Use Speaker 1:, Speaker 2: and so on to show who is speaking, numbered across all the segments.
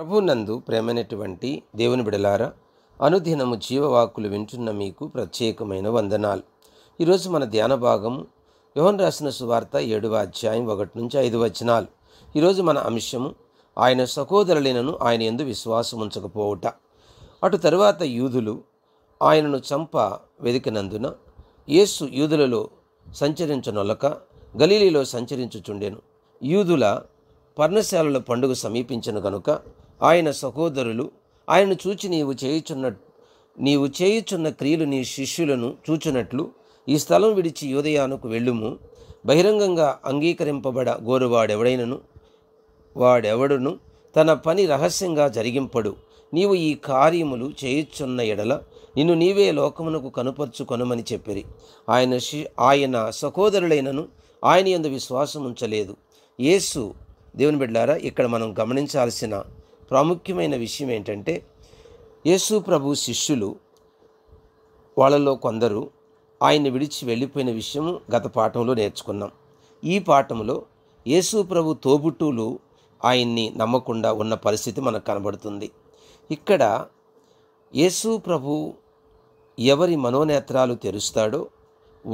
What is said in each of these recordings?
Speaker 1: ప్రభునందు ప్రేమైనటువంటి దేవుని బిడలారా అనుదినము జీవవాకులు వింటున్న మీకు ప్రత్యేకమైన వందనాలు ఈరోజు మన ధ్యాన భాగం యోహన్ రాసిన సువార్త ఏడవ అధ్యాయం ఒకటి నుంచి ఐదు వచనాలు ఈరోజు మన అంశము ఆయన సహోదరులైనను ఆయన ఎందు విశ్వాసం ఉంచకపోవుట అటు తరువాత యూదులు ఆయనను చంప వెదికినందున యేసు యూదులలో సంచరించనొలక గలీలీలో సంచరించుచుండెను యూదుల పర్ణశాలల పండుగ సమీపించను కనుక ఆయన సహోదరులు ఆయన చూచి నీవు చేయుచున్న నీవు చేయుచున్న క్రియలు నీ శిష్యులను చూచునట్లు ఈ స్థలం విడిచి యోదయానుకు వెళ్ళుము బహిరంగంగా అంగీకరింపబడ గోరువాడెవడైనను వాడెవడును తన పని రహస్యంగా జరిగింపడు నీవు ఈ కార్యములు చేయుచున్న ఎడల నిన్ను నీవే లోకమునకు కనుపరుచుకొనమని చెప్పిరి ఆయన శి ఆయన సహోదరులైనను ఆయన ఎందు విశ్వాసం ఉంచలేదు యేసు దేవుని బిడ్డారా ఇక్కడ మనం గమనించాల్సిన ప్రాముఖ్యమైన విషయం ఏంటంటే యేసు ప్రభు శిష్యులు వాళ్ళలో కొందరు ఆయన విడిచి వెళ్ళిపోయిన విషయం గత పాఠంలో నేర్చుకున్నాం ఈ పాఠంలో యేసు ప్రభు తోబుట్టువులు ఆయన్ని నమ్మకుండా ఉన్న పరిస్థితి మనకు కనబడుతుంది ఇక్కడ యేసు ప్రభు ఎవరి మనోనేత్రాలు తెరుస్తాడో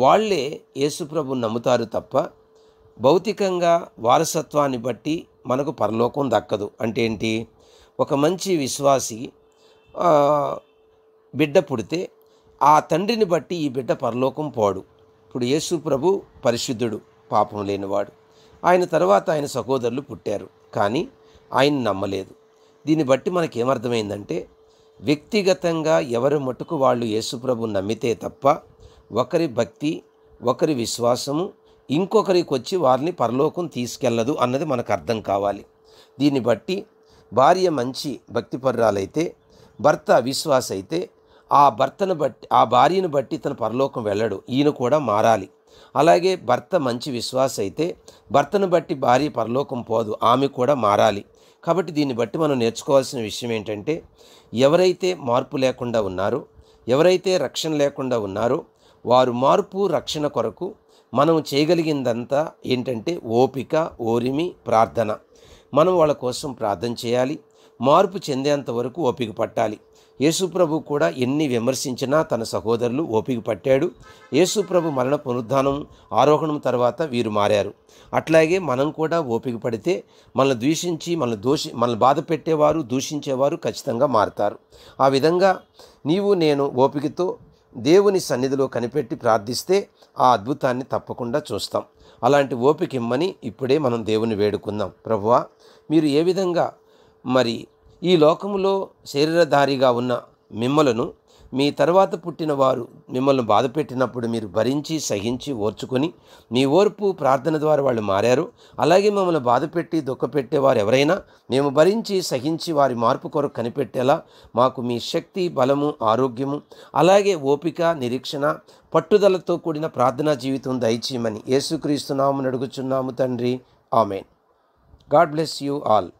Speaker 1: వాళ్లే యేసుప్రభు నమ్ముతారు తప్ప భౌతికంగా వారసత్వాన్ని బట్టి మనకు పరలోకం దక్కదు అంటే ఏంటి ఒక మంచి విశ్వాసి బిడ్డ పుడితే ఆ తండ్రిని బట్టి ఈ బిడ్డ పరలోకం పోడు ఇప్పుడు యేసు ప్రభు పరిశుద్ధుడు పాపం లేనివాడు ఆయన తర్వాత ఆయన సహోదరులు పుట్టారు కానీ ఆయన నమ్మలేదు దీన్ని బట్టి మనకేమర్థమైందంటే వ్యక్తిగతంగా ఎవరి మటుకు వాళ్ళు యేసుప్రభు నమ్మితే తప్ప ఒకరి భక్తి ఒకరి విశ్వాసము ఇంకొకరికి వచ్చి వారిని పరలోకం తీసుకెళ్ళదు అన్నది మనకు అర్థం కావాలి దీన్ని బట్టి భార్య మంచి భక్తిపరురాలైతే భర్త అవిశ్వాస అయితే ఆ భర్తను బట్టి ఆ భార్యను బట్టి తన పరలోకం వెళ్ళడు ఈయన కూడా మారాలి అలాగే భర్త మంచి విశ్వాస అయితే భర్తను బట్టి భార్య పరలోకం పోదు ఆమె కూడా మారాలి కాబట్టి దీన్ని బట్టి మనం నేర్చుకోవాల్సిన విషయం ఏంటంటే ఎవరైతే మార్పు లేకుండా ఉన్నారో ఎవరైతే రక్షణ లేకుండా ఉన్నారో వారు మార్పు రక్షణ కొరకు మనం చేయగలిగిందంతా ఏంటంటే ఓపిక ఓరిమి ప్రార్థన మనం వాళ్ళ కోసం ప్రార్థన చేయాలి మార్పు చెందేంత వరకు ఓపిక పట్టాలి యేసుప్రభు కూడా ఎన్ని విమర్శించినా తన సహోదరులు ఓపిక పట్టాడు యేసుప్రభు మరణ పునరుద్ధానం ఆరోహణం తర్వాత వీరు మారారు అట్లాగే మనం కూడా ఓపిక పడితే మనల్ని ద్వేషించి మనల్ని దోషి మనల్ని బాధ పెట్టేవారు దూషించేవారు ఖచ్చితంగా మారుతారు ఆ విధంగా నీవు నేను ఓపికతో దేవుని సన్నిధిలో కనిపెట్టి ప్రార్థిస్తే ఆ అద్భుతాన్ని తప్పకుండా చూస్తాం అలాంటి ఓపిక ఇమ్మని ఇప్పుడే మనం దేవుని వేడుకుందాం ప్రభువా మీరు ఏ విధంగా మరి ఈ లోకంలో శరీరధారిగా ఉన్న మిమ్మలను మీ తర్వాత పుట్టిన వారు మిమ్మల్ని బాధ పెట్టినప్పుడు మీరు భరించి సహించి ఓర్చుకొని మీ ఓర్పు ప్రార్థన ద్వారా వాళ్ళు మారారు అలాగే మమ్మల్ని బాధ పెట్టి దుఃఖపెట్టేవారు ఎవరైనా మేము భరించి సహించి వారి మార్పు కొరకు కనిపెట్టేలా మాకు మీ శక్తి బలము ఆరోగ్యము అలాగే ఓపిక నిరీక్షణ పట్టుదలతో కూడిన ప్రార్థనా జీవితం దయచేయమని యేసుక్రీస్తున్నాము అడుగుచున్నాము తండ్రి amen God bless you all